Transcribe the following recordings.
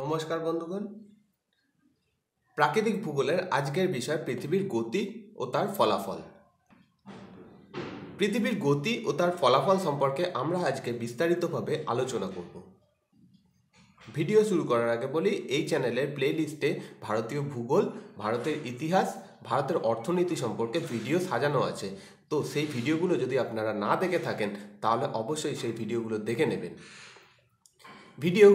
নমস্কার বন্ধুগণ প্রাকৃতিক ভূগোলের আজকের বিষয় পৃথিবীর গতি ও তার ফলাফল পৃথিবীর গতি ও তার ফলাফল সম্পর্কে আমরা আজকে বিস্তারিতভাবে আলোচনা করব ভিডিও শুরু করার আগে বলি এই চ্যানেলের প্লেলিস্টে ভারতীয় ভূগোল ভারতের ইতিহাস ভারতের অর্থনীতি সম্পর্কে ভিডিও সাজানো আছে তো সেই ভিডিওগুলো যদি আপনারা না দেখে থাকেন তাহলে অবশ্যই সেই ভিডিওগুলো দেখে নেবেন ভিডিও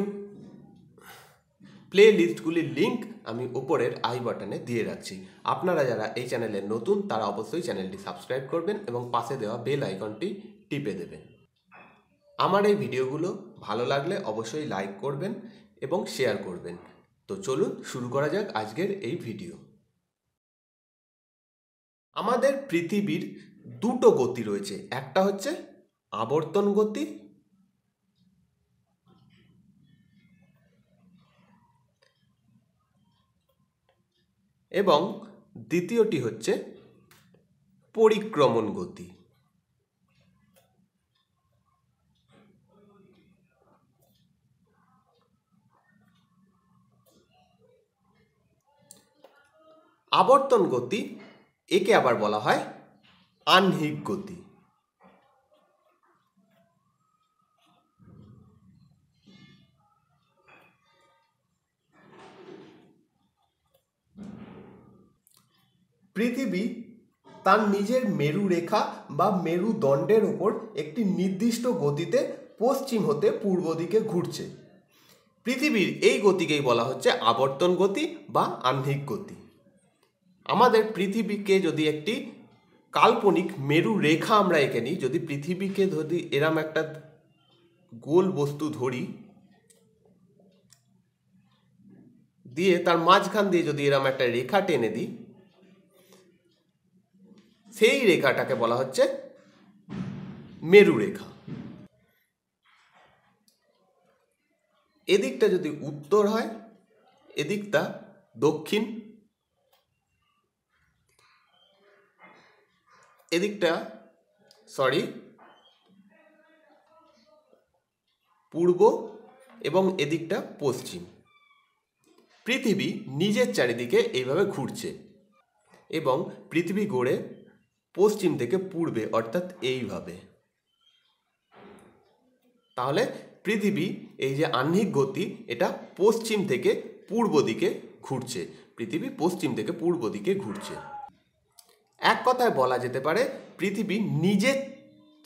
প্লে লিস্টগুলির লিঙ্ক আমি ওপরের আই বাটনে দিয়ে রাখছি আপনারা যারা এই চ্যানেলে নতুন তারা অবশ্যই চ্যানেলটি সাবস্ক্রাইব করবেন এবং পাশে দেওয়া বেল আইকনটি টিপে দেবেন আমার এই ভিডিওগুলো ভালো লাগলে অবশ্যই লাইক করবেন এবং শেয়ার করবেন তো চলুন শুরু করা যাক আজকের এই ভিডিও আমাদের পৃথিবীর দুটো গতি রয়েছে একটা হচ্ছে আবর্তন গতি এবং দ্বিতীয়টি হচ্ছে পরিক্রমণ গতি আবর্তন গতি একে আবার বলা হয় আহ্নিক গতি পৃথিবী তার নিজের মেরু রেখা বা মেরু দণ্ডের একটি নির্দিষ্ট গতিতে পশ্চিম হতে পূর্ব দিকে ঘুরছে পৃথিবীর এই গতিকেই বলা হচ্ছে আবর্তন গতি বা আহ্নিক গতি আমাদের পৃথিবীকে যদি একটি কাল্পনিক মেরু রেখা আমরা এঁকে নিই যদি পৃথিবীকে যদি এরম একটা গোল বস্তু ধরি দিয়ে তার মাঝখান দিয়ে যদি এরম একটা রেখা টেনে দিই সেই রেখাটাকে বলা হচ্ছে মেরু রেখা এদিকটা যদি উত্তর হয় এদিকটা দক্ষিণ এদিকটা সরি পূর্ব এবং এদিকটা পশ্চিম পৃথিবী নিজের চারিদিকে এইভাবে ঘুরছে এবং পৃথিবী গড়ে পশ্চিম থেকে পূর্বে অর্থাৎ এইভাবে তাহলে পৃথিবী এই যে আহ্নিক গতি এটা পশ্চিম থেকে পূর্ব দিকে ঘুরছে পৃথিবী পশ্চিম থেকে পূর্ব দিকে ঘুরছে এক কথায় বলা যেতে পারে পৃথিবী নিজে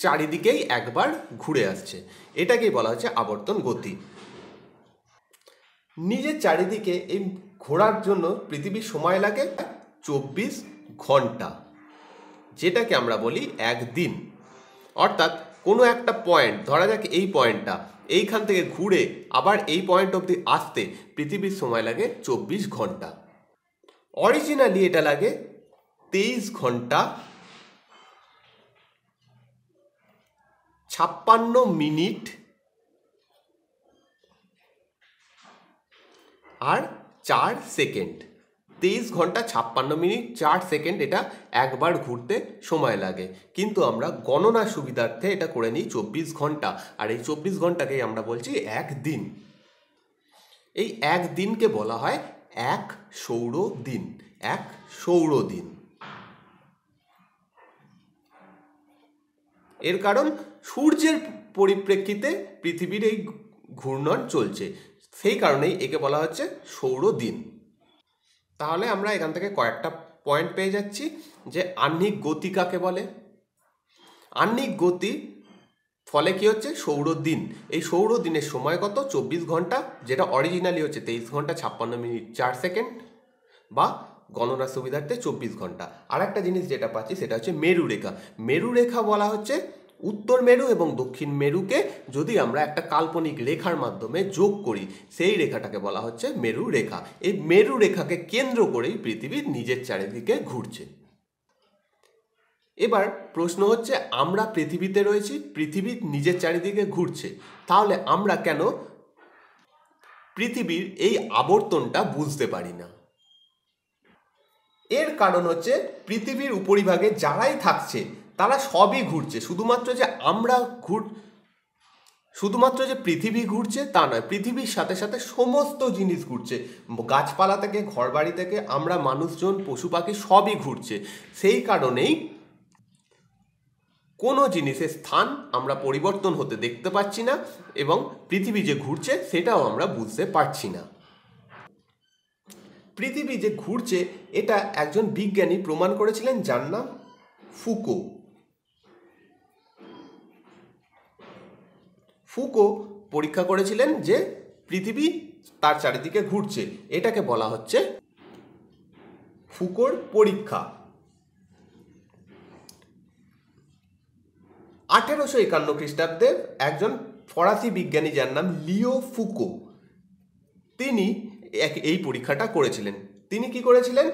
চারিদিকেই একবার ঘুরে আসছে এটাকেই বলা হচ্ছে আবর্তন গতি নিজের চারিদিকে এই ঘোরার জন্য পৃথিবীর সময় লাগে চব্বিশ ঘন্টা যেটাকে আমরা বলি একদিন অর্থাৎ কোনো একটা পয়েন্ট ধরা যাক এই পয়েন্টটা এইখান থেকে ঘুরে আবার এই পয়েন্ট অবধি আসতে পৃথিবীর সময় লাগে চব্বিশ ঘন্টা অরিজিনালি এটা লাগে তেইশ ঘন্টা ছাপ্পান্ন মিনিট আর চার সেকেন্ড তেইশ ঘন্টা ছাপ্পান্ন মিনিট চার সেকেন্ড এটা একবার ঘুরতে সময় লাগে কিন্তু আমরা গণনা সুবিধার্থে এটা করে নিই চব্বিশ ঘন্টা আর এই চব্বিশ ঘন্টাকেই আমরা বলছি এক দিন এই এক দিনকে বলা হয় এক সৌর দিন এক সৌর দিন এর কারণ সূর্যের পরিপ্রেক্ষিতে পৃথিবীর এই ঘূর্ণন চলছে সেই কারণেই একে বলা হচ্ছে সৌর দিন তাহলে আমরা এখান থেকে কয়েকটা পয়েন্ট পেয়ে যাচ্ছি যে আহ্নিক গতি কাকে বলে আহ্নিক গতি ফলে কি হচ্ছে সৌরদিন এই সৌর দিনের সময় কত চব্বিশ ঘন্টা যেটা অরিজিনালি হচ্ছে তেইশ ঘন্টা ছাপ্পান্ন মিনিট চার সেকেন্ড বা গণনা সুবিধার্থে চব্বিশ ঘন্টা আর একটা জিনিস যেটা পাচ্ছি সেটা হচ্ছে মেরু রেখা মেরু রেখা বলা হচ্ছে উত্তর মেরু এবং দক্ষিণ মেরুকে যদি আমরা একটা কাল্পনিক রেখার মাধ্যমে যোগ করি সেই রেখাটাকে বলা হচ্ছে মেরু রেখা এই মেরু রেখাকে কেন্দ্র করেই পৃথিবীর নিজের চারিদিকে ঘুরছে এবার প্রশ্ন হচ্ছে আমরা পৃথিবীতে রয়েছি পৃথিবীর নিজের চারিদিকে ঘুরছে তাহলে আমরা কেন পৃথিবীর এই আবর্তনটা বুঝতে পারি না এর কারণ হচ্ছে পৃথিবীর উপরিভাগে যারাই থাকছে তারা সবই ঘুরছে শুধুমাত্র যে আমরা ঘুর শুধুমাত্র যে পৃথিবী ঘুরছে তা নয় পৃথিবীর সাথে সাথে সমস্ত জিনিস ঘুরছে গাছপালা থেকে ঘরবাড়ি থেকে আমরা মানুষজন পশু পাখি সবই ঘুরছে সেই কারণেই কোনো জিনিসের স্থান আমরা পরিবর্তন হতে দেখতে পাচ্ছি না এবং পৃথিবী যে ঘুরছে সেটাও আমরা বুঝতে পারছি না পৃথিবী যে ঘুরছে এটা একজন বিজ্ঞানী প্রমাণ করেছিলেন যার নাম ফুকো ফুকো পরীক্ষা করেছিলেন যে পৃথিবী তার চারিদিকে ঘুরছে এটাকে বলা হচ্ছে ফুকোর পরীক্ষা আঠেরোশো একান্ন খ্রিস্টাব্দে একজন ফরাসি বিজ্ঞানী যার নাম লিও ফুকো তিনি এক এই পরীক্ষাটা করেছিলেন তিনি কি করেছিলেন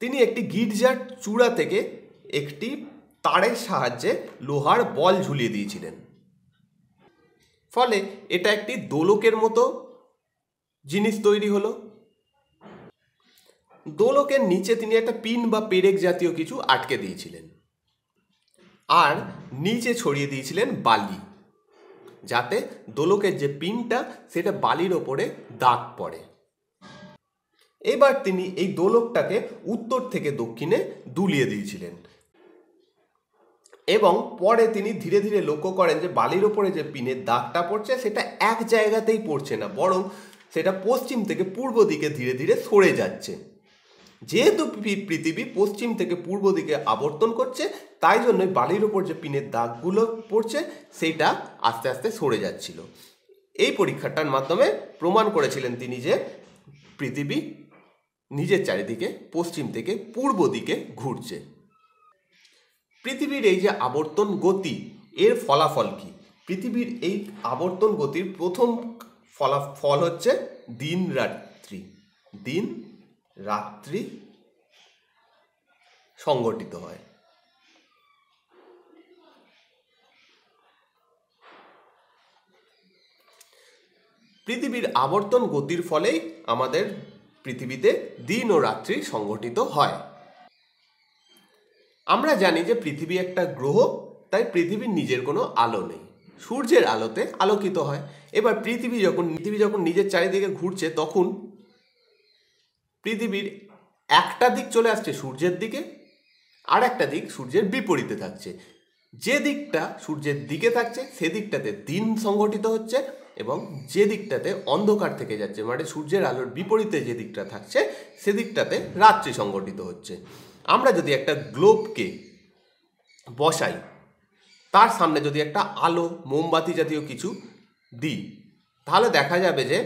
তিনি একটি গির্জার চূড়া থেকে একটি তারের সাহায্যে লোহার বল ঝুলিয়ে দিয়েছিলেন ফলে এটা একটি দোলকের মতো জিনিস তৈরি হলো দোলকের নিচে তিনি একটা পিন বা পেরেক জাতীয় কিছু আটকে দিয়েছিলেন আর নিচে ছড়িয়ে দিয়েছিলেন বালি যাতে দোলকের যে পিনটা সেটা বালির ওপরে দাগ পড়ে এবার তিনি এই দোলকটাকে উত্তর থেকে দক্ষিণে দুলিয়ে দিয়েছিলেন এবং পরে তিনি ধীরে ধীরে লক্ষ্য করেন যে বালির ওপরে যে পিনের দাগটা পড়ছে সেটা এক জায়গাতেই পড়ছে না বরং সেটা পশ্চিম থেকে পূর্ব দিকে ধীরে ধীরে সরে যাচ্ছে যেহেতু পৃথিবী পশ্চিম থেকে পূর্ব দিকে আবর্তন করছে তাই জন্য বালির ওপর যে পিনের দাগগুলো পড়ছে সেটা আস্তে আস্তে সরে যাচ্ছিল এই পরীক্ষাটার মাধ্যমে প্রমাণ করেছিলেন তিনি যে পৃথিবী নিজের চারিদিকে পশ্চিম থেকে পূর্ব দিকে ঘুরছে পৃথিবীর এই যে আবর্তন গতি এর ফলাফল কি পৃথিবীর এই আবর্তন গতির প্রথম ফলা ফল হচ্ছে দিন রাত্রি দিন রাত্রি সংগঠিত হয় পৃথিবীর আবর্তন গতির ফলেই আমাদের পৃথিবীতে দিন ও রাত্রি সংগঠিত হয় আমরা জানি যে পৃথিবী একটা গ্রহ তাই পৃথিবীর নিজের কোনো আলো নেই সূর্যের আলোতে আলোকিত হয় এবার পৃথিবী যখন পৃথিবী যখন নিজের চারিদিকে ঘুরছে তখন পৃথিবীর একটা দিক চলে আসছে সূর্যের দিকে আর একটা দিক সূর্যের বিপরীতে থাকছে যে দিকটা সূর্যের দিকে থাকছে সেদিকটাতে দিন সংঘটিত হচ্ছে এবং যে দিকটাতে অন্ধকার থেকে যাচ্ছে মানে সূর্যের আলোর বিপরীতে যে দিকটা থাকছে সেদিকটাতে রাত্রি সংঘটিত হচ্ছে আমরা যদি একটা গ্লোবকে বসাই তার সামনে যদি একটা আলো মোমবাতি জাতীয় কিছু দিই তাহলে দেখা যাবে যে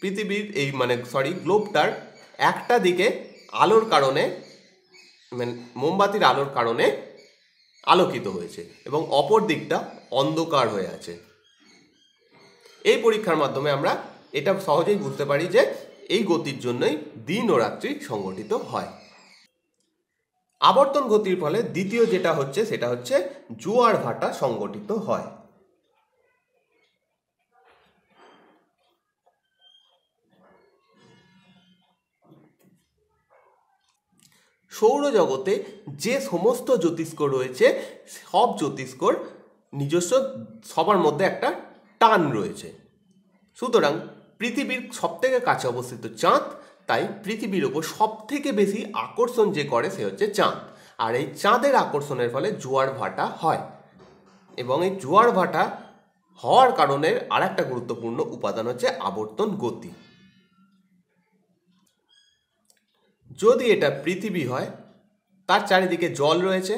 পৃথিবীর এই মানে সরি গ্লোবটার একটা দিকে আলোর কারণে মানে মোমবাতির আলোর কারণে আলোকিত হয়েছে এবং অপর দিকটা অন্ধকার হয়ে আছে এই পরীক্ষার মাধ্যমে আমরা এটা সহজেই বুঝতে পারি যে এই গতির জন্যই দিন ও রাত্রি সংগঠিত হয় আবর্তন গতির ফলে দ্বিতীয় যেটা হচ্ছে সেটা হচ্ছে জোয়ার ভাটা সংগঠিত হয় সৌরজগতে যে সমস্ত জ্যোতিষ্ক রয়েছে সব জ্যোতিষ্কর নিজস্ব সবার মধ্যে একটা টান রয়েছে সুতরাং পৃথিবীর সবথেকে কাছে অবস্থিত চাঁদ তাই পৃথিবীর ওপর সব থেকে বেশি আকর্ষণ যে করে সে হচ্ছে চাঁদ আর এই চাঁদের আকর্ষণের ফলে জোয়ার ভাটা হয় এবং এই জোয়ার ভাটা হওয়ার কারণে আর একটা গুরুত্বপূর্ণ উপাদান হচ্ছে আবর্তন গতি যদি এটা পৃথিবী হয় তার চারিদিকে জল রয়েছে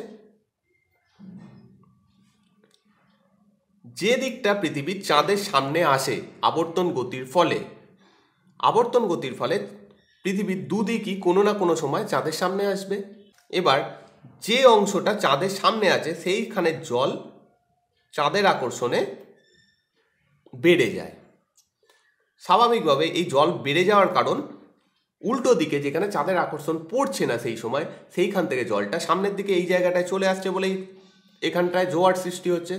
যে দিকটা পৃথিবীর চাঁদের সামনে আসে আবর্তন গতির ফলে আবর্তন গতির ফলে পৃথিবীর দুদিকই কোনো না কোনো সময় চাঁদের সামনে আসবে এবার যে অংশটা চাঁদের সামনে আছে সেইখানে জল চাঁদের আকর্ষণে বেড়ে যায় স্বাভাবিকভাবে এই জল বেড়ে যাওয়ার কারণ উল্টো দিকে যেখানে চাঁদের আকর্ষণ পড়ছে না সেই সময় সেইখান থেকে জলটা সামনের দিকে এই জায়গাটায় চলে আসছে বলেই এখানটায় জোয়ার সৃষ্টি হচ্ছে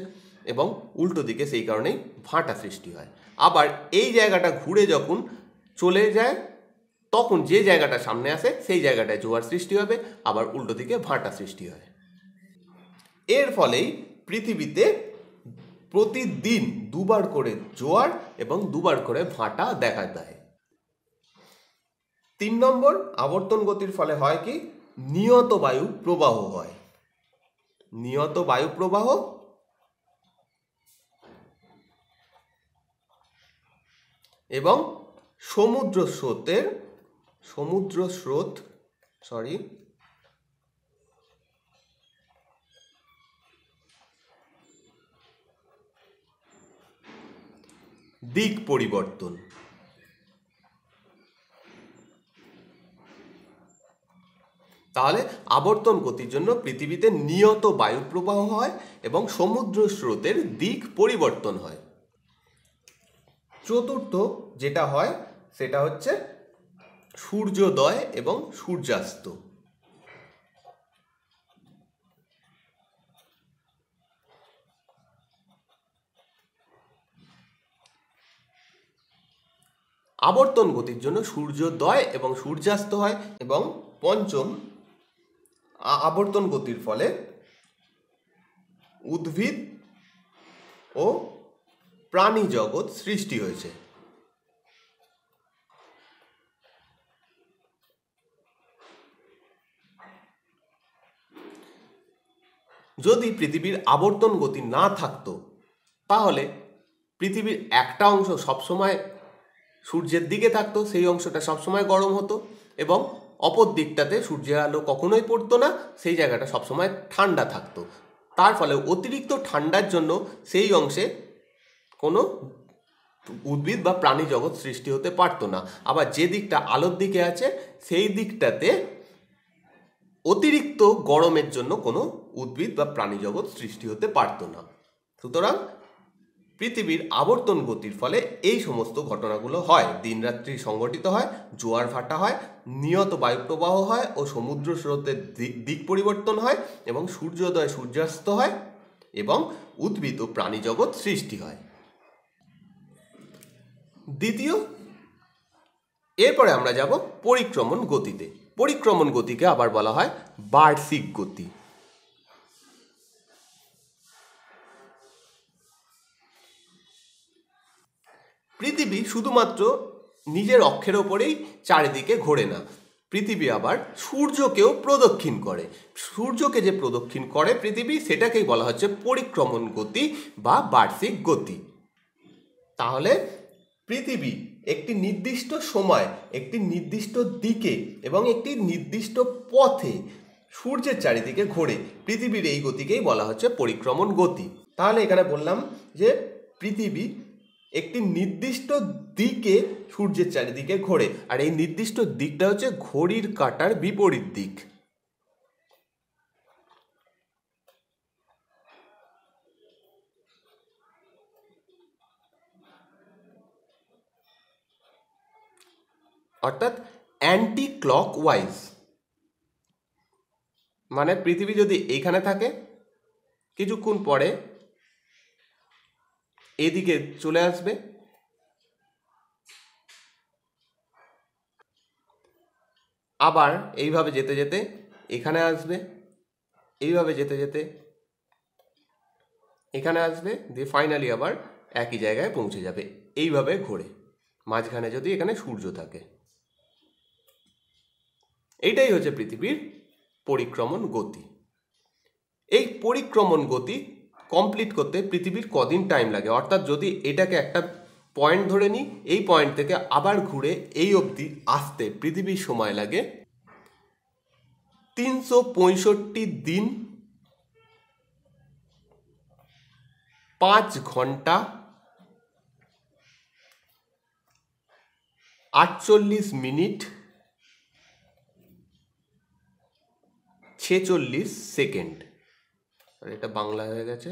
এবং উল্টো দিকে সেই কারণেই ভাঁটা সৃষ্টি হয় আবার এই জায়গাটা ঘুরে যখন চলে যায় তখন যে জায়গাটা সামনে আসে সেই জায়গাটায় জোয়ার সৃষ্টি হবে আবার উল্টো দিকে ভাঁটা সৃষ্টি হয় এর ফলেই পৃথিবীতে প্রতিদিন দুবার করে জোয়ার এবং দুবার করে ভাঁটা দেখা দেয় তিন নম্বর আবর্তন গতির ফলে হয় কি নিয়ত বায়ু প্রবাহ হয় নিয়ত বায়ু প্রবাহ এবং সমুদ্র স্রোতের সমুদ্র স্রোত সরি দিক পরিবর্তন তাহলে আবর্তন গতির জন্য পৃথিবীতে নিয়ত বায়ু প্রবাহ হয় এবং সমুদ্র স্রোতের দিক পরিবর্তন হয় চতুর্থ যেটা হয় সেটা হচ্ছে সূর্যোদয় এবং সূর্যাস্ত আবর্তন গতির জন্য সূর্যোদয় এবং সূর্যাস্ত হয় এবং পঞ্চম আবর্তন গতির ফলে উদ্ভিদ ও প্রাণী জগৎ সৃষ্টি হয়েছে যদি পৃথিবীর আবর্তন গতি না থাকতো তাহলে পৃথিবীর একটা অংশ সবসময় সূর্যের দিকে থাকতো সেই অংশটা সবসময় গরম হতো এবং অপর দিকটাতে সূর্যের আলো কখনোই পড়তো না সেই জায়গাটা সবসময় ঠান্ডা থাকতো তার ফলে অতিরিক্ত ঠান্ডার জন্য সেই অংশে কোনো উদ্ভিদ বা প্রাণী জগৎ সৃষ্টি হতে পারতো না আবার যে দিকটা আলোর দিকে আছে সেই দিকটাতে অতিরিক্ত গরমের জন্য কোনো উদ্ভিদ বা প্রাণী জগৎ সৃষ্টি হতে পারত না সুতরাং পৃথিবীর আবর্তন গতির ফলে এই সমস্ত ঘটনাগুলো হয় দিনরাত্রি সংগঠিত হয় জোয়ার ভাটা হয় নিয়ত বায়ুপ্রবাহ হয় ও সমুদ্র স্রোতের দিক পরিবর্তন হয় এবং সূর্যোদয় সূর্যাস্ত হয় এবং উদ্ভিদ ও প্রাণী জগৎ সৃষ্টি হয় দ্বিতীয় এরপরে আমরা যাব পরিক্রমণ গতিতে পরিক্রমণ গতিকে আবার বলা হয় বার্ষিক গতি পৃথিবী শুধুমাত্র নিজের অক্ষের ওপরেই চারিদিকে ঘোরে না পৃথিবী আবার সূর্যকেও প্রদক্ষিণ করে সূর্যকে যে প্রদক্ষিণ করে পৃথিবী সেটাকেই বলা হচ্ছে পরিক্রমণ গতি বা বার্ষিক গতি তাহলে পৃথিবী একটি নির্দিষ্ট সময় একটি নির্দিষ্ট দিকে এবং একটি নির্দিষ্ট পথে সূর্যের চারিদিকে ঘোরে পৃথিবীর এই গতিকেই বলা হচ্ছে পরিক্রমণ গতি তাহলে এখানে বললাম যে পৃথিবী একটি নির্দিষ্ট দিকে সূর্যের চারিদিকে ঘোরে আর এই নির্দিষ্ট দিকটা হচ্ছে ঘড়ির কাটার বিপরীত দিক অর্থাৎ অ্যান্টি ক্লক ওয়াইজ মানে পৃথিবী যদি এইখানে থাকে কিছুক্ষণ পরে এদিকে চলে আসবে আবার এইভাবে যেতে যেতে এখানে আসবে এইভাবে যেতে যেতে এখানে আসবে দিয়ে ফাইনালি আবার একই জায়গায় পৌঁছে যাবে এইভাবে ঘোরে মাঝখানে যদি এখানে সূর্য থাকে এইটাই হচ্ছে পৃথিবীর পরিক্রমণ গতি এই পরিক্রমণ গতি কমপ্লিট করতে পৃথিবীর কদিন টাইম লাগে অর্থাৎ যদি এটাকে একটা পয়েন্ট ধরে নিই এই পয়েন্ট থেকে আবার ঘুরে এই অবধি আসতে পৃথিবীর সময় লাগে তিনশো পঁয়ষট্টি দিন পাঁচ ঘন্টা আটচল্লিশ মিনিট ছেচল্লিশ সেকেন্ড আর এটা বাংলা হয়ে গেছে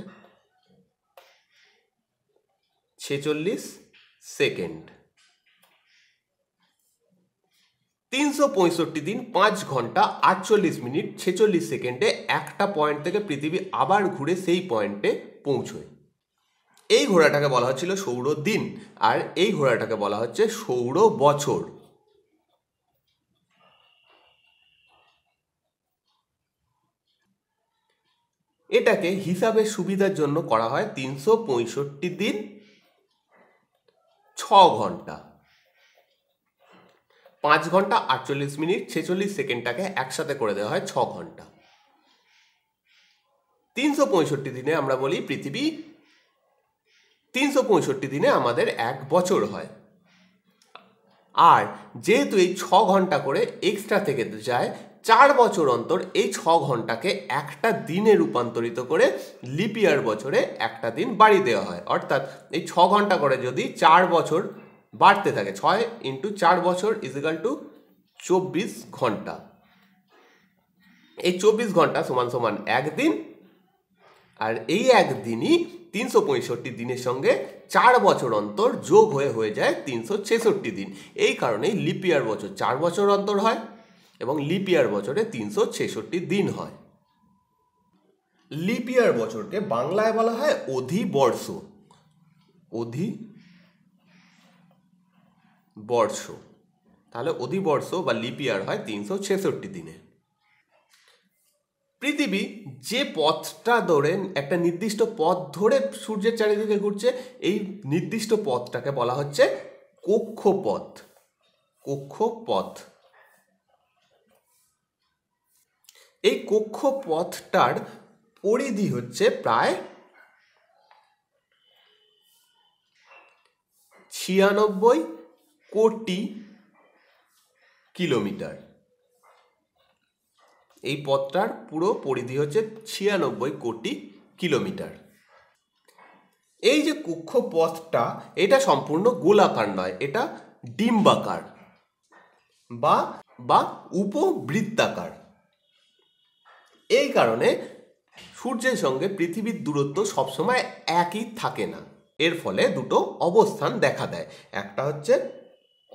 ছেচল্লিশ সেকেন্ড তিনশো পঁয়ষট্টি দিন পাঁচ ঘন্টা আটচল্লিশ মিনিট ছেচল্লিশ সেকেন্ডে একটা পয়েন্ট থেকে পৃথিবী আবার ঘুরে সেই পয়েন্টে পৌঁছয় এই ঘোড়াটাকে বলা হচ্ছিল সৌর দিন আর এই ঘোড়াটাকে বলা হচ্ছে সৌর বছর এটাকে হিসাবের সুবিধার জন্য করা হয় তিনশো পঁয়ষট্টি দিন ছ ঘন্টা পাঁচ ঘন্টা আটচল্লিশ মিনিট ছেচল্লিশ সেকেন্ডটাকে একসাথে করে দেওয়া হয় ছ ঘন্টা তিনশো পঁয়ষট্টি দিনে আমরা বলি পৃথিবী তিনশো পঁয়ষট্টি দিনে আমাদের এক বছর হয় আর যেহেতু এই ছ ঘন্টা করে এক্সট্রা থেকে যায় চার বছর অন্তর এই ছ ঘন্টাকে একটা দিনে রূপান্তরিত করে লিপিয়ার বছরে একটা দিন বাড়ি দেওয়া হয় অর্থাৎ এই ছ ঘন্টা করে যদি চার বছর বাড়তে থাকে ছয় ইন্টু চার বছর ইজিক্যাল টু চব্বিশ ঘন্টা এই চব্বিশ ঘন্টা সমান সমান একদিন আর এই একদিনই তিনশো পঁয়ষট্টি দিনের সঙ্গে চার বছর অন্তর যোগ হয়ে হয়ে যায় তিনশো ছেষট্টি দিন এই কারণেই লিপিয়ার বছর চার বছর অন্তর হয় এবং লিপিয়ার বছরে তিনশো ছেষট্টি দিন হয় লিপিয়ার বছরকে বাংলায় বলা হয় অধিবর্ষ অধি বর্ষ তাহলে অধিবর্ষ বা লিপিয়ার হয় তিনশো ছেষট্টি দিনে পৃথিবী যে পথটা ধরে একটা নির্দিষ্ট পথ ধরে সূর্যের চারিদিকে ঘুরছে এই নির্দিষ্ট পথটাকে বলা হচ্ছে কক্ষপথ কক্ষপথ এই কক্ষপথটার পরিধি হচ্ছে প্রায় ছিয়ানব্বই কোটি কিলোমিটার এই পথটার পুরো পরিধি হচ্ছে ছিয়ানব্বই কোটি কিলোমিটার এই যে কক্ষপথটা এটা সম্পূর্ণ গোলাকার নয় এটা ডিম্বাকার বা বা উপবৃত্তাকার এই কারণে সূর্যের সঙ্গে পৃথিবীর দূরত্ব সবসময় একই থাকে না এর ফলে দুটো অবস্থান দেখা দেয় একটা হচ্ছে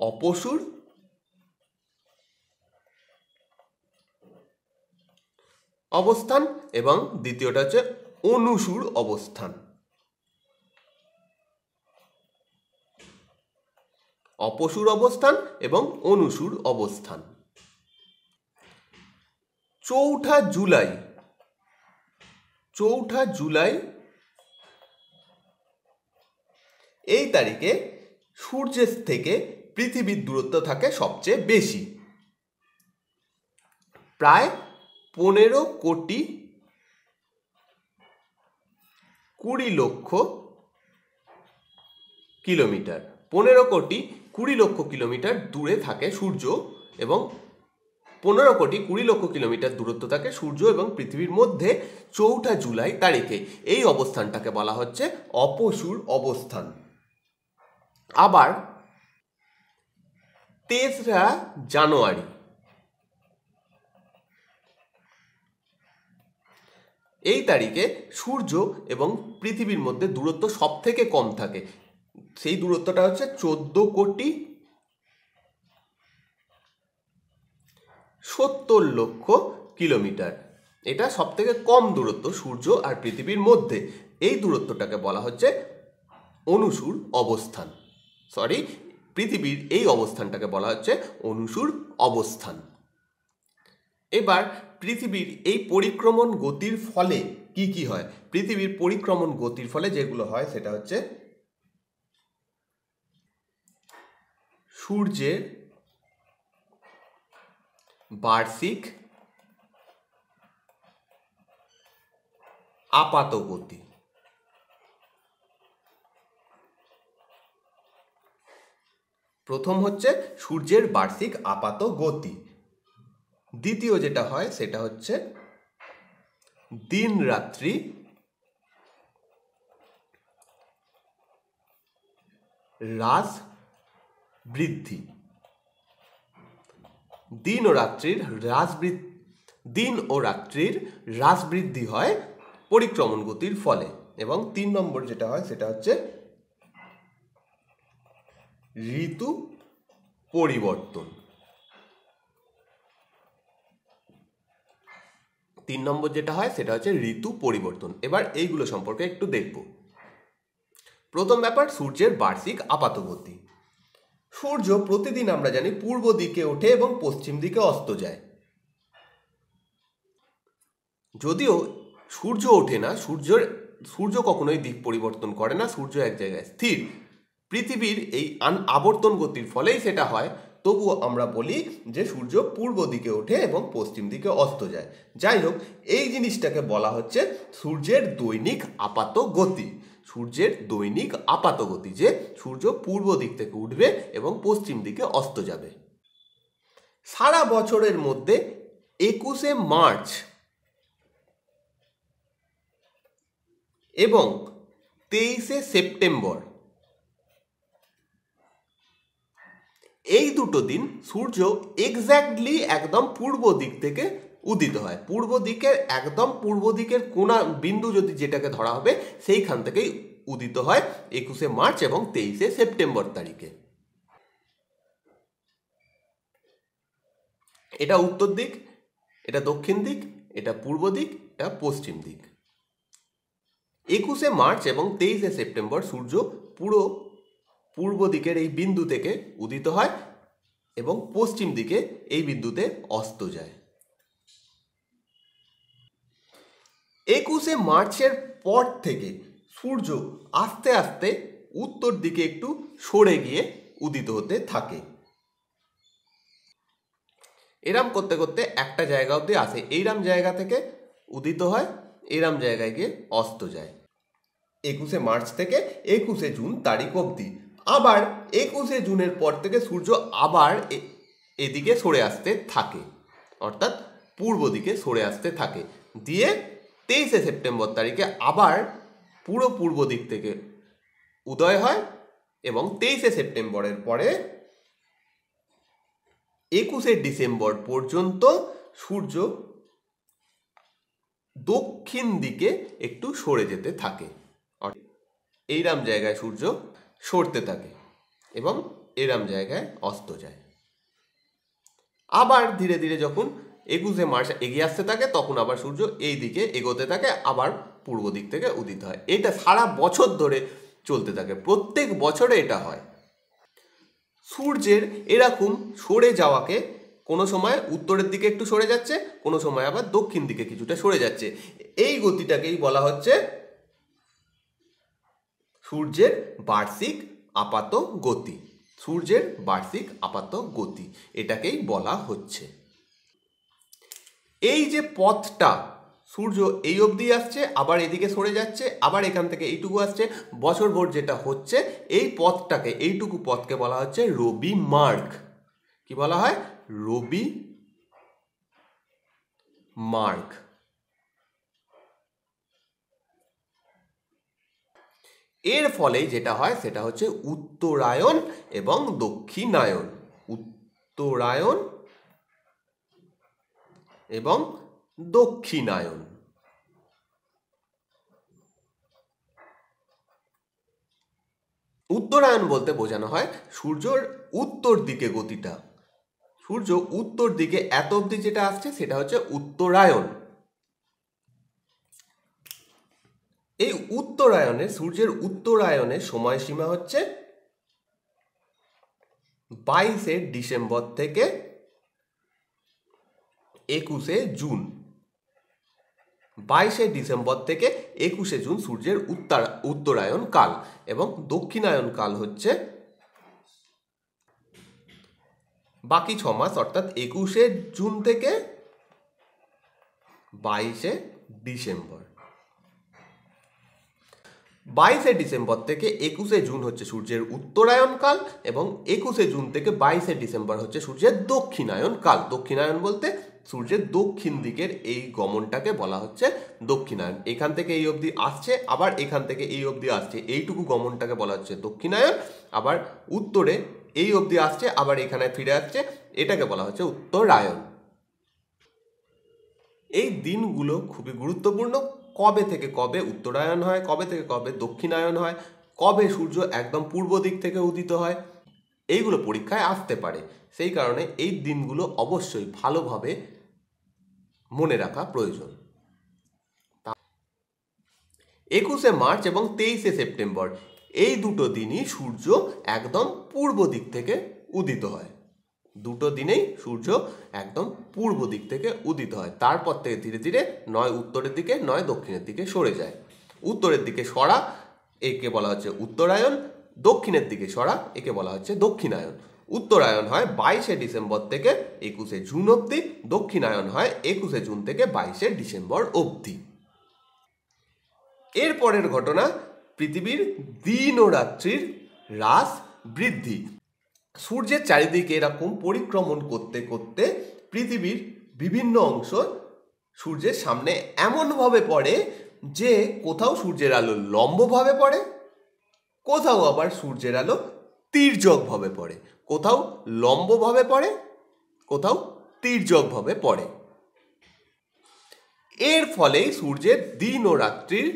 অপসুর অবস্থান এবং দ্বিতীয়টা হচ্ছে অনুসুর অবস্থান অপসুর অবস্থান এবং অনুসুর অবস্থান চৌঠা জুলাই চৌঠা জুলাই এই তারিখে সূর্যের থেকে পৃথিবীর দূরত্ব থাকে সবচেয়ে বেশি প্রায় পনেরো কোটি কুড়ি লক্ষ কিলোমিটার পনেরো কোটি কুড়ি লক্ষ কিলোমিটার দূরে থাকে সূর্য এবং পনেরো কোটি কুড়ি লক্ষ কিলোমিটার দূরত্ব থাকে সূর্য এবং পৃথিবীর মধ্যে চৌঠা জুলাই তারিখে এই অবস্থানটাকে বলা হচ্ছে অপসুর অবস্থান আবার তেসরা জানুয়ারি এই তারিখে সূর্য এবং পৃথিবীর মধ্যে দূরত্ব সব থেকে কম থাকে সেই দূরত্বটা হচ্ছে চোদ্দ কোটি সত্তর লক্ষ কিলোমিটার এটা সব থেকে কম দূরত্ব সূর্য আর পৃথিবীর মধ্যে এই দূরত্বটাকে বলা হচ্ছে অনুসুর অবস্থান সরি পৃথিবীর এই অবস্থানটাকে বলা হচ্ছে অনুসুর অবস্থান এবার পৃথিবীর এই পরিক্রমণ গতির ফলে কি কি হয় পৃথিবীর পরিক্রমণ গতির ফলে যেগুলো হয় সেটা হচ্ছে সূর্যের বার্ষিক আপাত গতি প্রথম হচ্ছে সূর্যের বার্ষিক আপাত গতি দ্বিতীয় যেটা হয় সেটা হচ্ছে দিন রাত্রি হ্রাস বৃদ্ধি দিন ও রাত্রির হ্রাসবৃদ্ধি দিন ও রাত্রির হ্রাস বৃদ্ধি হয় পরিক্রমণ গতির ফলে এবং তিন নম্বর যেটা হয় সেটা হচ্ছে ঋতু পরিবর্তন তিন নম্বর যেটা হয় সেটা হচ্ছে ঋতু পরিবর্তন এবার এইগুলো সম্পর্কে একটু দেখব প্রথম ব্যাপার সূর্যের বার্ষিক আপাতগতি সূর্য প্রতিদিন আমরা জানি পূর্ব দিকে ওঠে এবং পশ্চিম দিকে অস্ত যায় যদিও সূর্য ওঠে না সূর্যের সূর্য কখনোই দিক পরিবর্তন করে না সূর্য এক জায়গায় স্থির পৃথিবীর এই আবর্তন গতির ফলেই সেটা হয় তবুও আমরা বলি যে সূর্য পূর্ব দিকে ওঠে এবং পশ্চিম দিকে অস্ত যায় যাই হোক এই জিনিসটাকে বলা হচ্ছে সূর্যের দৈনিক আপাত গতি সূর্যের দৈনিক আপাত গতি যে সূর্য পূর্ব দিক থেকে উঠবে এবং পশ্চিম দিকে অস্ত যাবে সারা বছরের মধ্যে একুশে মার্চ এবং তেইশে সেপ্টেম্বর এই দুটো দিন সূর্য এক্স্যাক্টলি একদম পূর্ব দিক থেকে উদিত হয় পূর্ব দিকের একদম পূর্ব দিকের কোনা বিন্দু যদি যেটাকে ধরা হবে সেইখান থেকেই উদিত হয় একুশে মার্চ এবং তেইশে সেপ্টেম্বর তারিখে এটা উত্তর দিক এটা দক্ষিণ দিক এটা পূর্ব দিক এটা পশ্চিম দিক একুশে মার্চ এবং তেইশে সেপ্টেম্বর সূর্য পুরো পূর্ব দিকের এই বিন্দু থেকে উদিত হয় এবং পশ্চিম দিকে এই বিন্দুতে অস্ত যায় একুশে মার্চের পর থেকে সূর্য আস্তে আস্তে উত্তর দিকে একটু সরে গিয়ে উদিত হতে থাকে এরাম করতে করতে একটা জায়গা অবধি আসে এইরাম জায়গা থেকে উদিত হয় এরাম জায়গায় গিয়ে অস্ত যায় একুশে মার্চ থেকে একুশে জুন তারিখ অবধি আবার একুশে জুনের পর থেকে সূর্য আবার এদিকে সরে আসতে থাকে অর্থাৎ পূর্ব দিকে সরে আসতে থাকে দিয়ে তেইশে সেপ্টেম্বর তারিখে আবার পুরো পূর্ব দিক থেকে উদয় হয় এবং তেইশে সেপ্টেম্বরের পরে একুশে ডিসেম্বর পর্যন্ত সূর্য দক্ষিণ দিকে একটু সরে যেতে থাকে এইরাম জায়গায় সূর্য সরতে থাকে এবং এরাম জায়গায় অস্ত যায় আবার ধীরে ধীরে যখন একুশে মার্চ এগিয়ে আসতে থাকে তখন আবার সূর্য এই দিকে এগোতে থাকে আবার পূর্ব দিক থেকে উদিত হয় এটা সারা বছর ধরে চলতে থাকে প্রত্যেক বছরে এটা হয় সূর্যের এরকম সরে যাওয়াকে কোনো সময় উত্তরের দিকে একটু সরে যাচ্ছে কোনো সময় আবার দক্ষিণ দিকে কিছুটা সরে যাচ্ছে এই গতিটাকেই বলা হচ্ছে সূর্যের বার্ষিক আপাত গতি সূর্যের বার্ষিক আপাত গতি এটাকেই বলা হচ্ছে এই যে পথটা সূর্য এই অবধি আসছে আবার এদিকে সরে যাচ্ছে আবার এখান থেকে এইটুকু আসছে বছরভর যেটা হচ্ছে এই পথটাকে এইটুকু পথকে বলা হচ্ছে রবি মার্গ কি বলা হয় রবি মার্গ এর ফলে যেটা হয় সেটা হচ্ছে উত্তরায়ণ এবং দক্ষিণায়ন উত্তরায়ণ এবং দক্ষিণায়ন উত্তরায়ণ বলতে বোঝানো হয় সূর্যর উত্তর দিকে গতিটা সূর্য উত্তর দিকে এত অবধি যেটা আসছে সেটা হচ্ছে উত্তরায়ণ এই উত্তরায়নে সূর্যের উত্তরায়নে সময়সীমা হচ্ছে বাইশে ডিসেম্বর থেকে একুশে জুন বাইশে ডিসেম্বর থেকে একুশে জুন সূর্যের উত্তর উত্তরায়ণ কাল এবং দক্ষিণায়ন কাল হচ্ছে বাকি ছ মাস অর্থাৎ একুশে জুন থেকে বাইশে ডিসেম্বর বাইশে ডিসেম্বর থেকে একুশে জুন হচ্ছে সূর্যের উত্তরায়ণ কাল এবং একুশে জুন থেকে বাইশে ডিসেম্বর হচ্ছে সূর্যের দক্ষিণায়ন কাল দক্ষিণায়ন বলতে সূর্যের দক্ষিণ দিকের এই গমনটাকে বলা হচ্ছে দক্ষিণায়ন এখান থেকে এই অবধি আসছে আবার এখান থেকে এই অবধি আসছে এইটুকু গমনটাকে বলা হচ্ছে দক্ষিণায়ন আবার উত্তরে এই অবধি আসছে আবার এখানে ফিরে আসছে এটাকে বলা হচ্ছে উত্তরায়ণ এই দিনগুলো খুবই গুরুত্বপূর্ণ কবে থেকে কবে উত্তরায়ণ হয় কবে থেকে কবে দক্ষিণায়ন হয় কবে সূর্য একদম পূর্ব দিক থেকে উদিত হয় এইগুলো পরীক্ষায় আসতে পারে সেই কারণে এই দিনগুলো অবশ্যই ভালোভাবে মনে রাখা প্রয়োজন একুশে মার্চ এবং তেইশে সেপ্টেম্বর এই দুটো দিনই সূর্য একদম পূর্ব দিক থেকে উদিত হয় দুটো দিনেই সূর্য একদম পূর্ব দিক থেকে উদিত হয় তারপর থেকে ধীরে ধীরে নয় উত্তরের দিকে নয় দক্ষিণের দিকে সরে যায় উত্তরের দিকে সরা একে বলা হচ্ছে উত্তরায়ণ দক্ষিণের দিকে সরা একে বলা হচ্ছে দক্ষিণায়ন উত্তরায়ণ হয় বাইশে ডিসেম্বর থেকে একুশে জুন অবধি দক্ষিণায়ন হয় একুশে জুন থেকে বাইশে ডিসেম্বর অবধি এরপরের ঘটনা পৃথিবীর দিন ও রাত্রির হ্রাস বৃদ্ধি সূর্যের চারিদিকে এরকম পরিক্রমণ করতে করতে পৃথিবীর বিভিন্ন অংশ সূর্যের সামনে এমনভাবে পড়ে যে কোথাও সূর্যের আলো লম্বভাবে পড়ে কোথাও আবার সূর্যের আলো তীর্যকভাবে পড়ে কোথাও লম্বভাবে পড়ে কোথাও তীর্যকভাবে পড়ে এর ফলে সূর্যের দিন ও রাত্রির